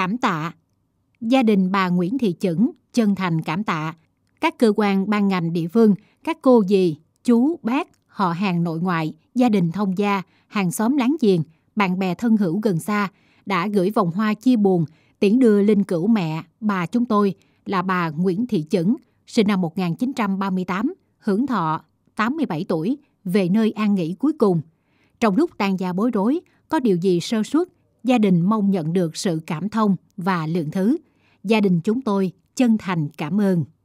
Cảm tạ. Gia đình bà Nguyễn Thị Chẩn chân thành cảm tạ. Các cơ quan ban ngành địa phương, các cô dì, chú, bác, họ hàng nội ngoại, gia đình thông gia, hàng xóm láng giềng, bạn bè thân hữu gần xa đã gửi vòng hoa chia buồn tiễn đưa linh cữu mẹ bà chúng tôi là bà Nguyễn Thị Chẩn, sinh năm 1938, hưởng thọ 87 tuổi, về nơi an nghỉ cuối cùng. Trong lúc tan gia bối rối, có điều gì sơ suất gia đình mong nhận được sự cảm thông và lượng thứ. Gia đình chúng tôi chân thành cảm ơn.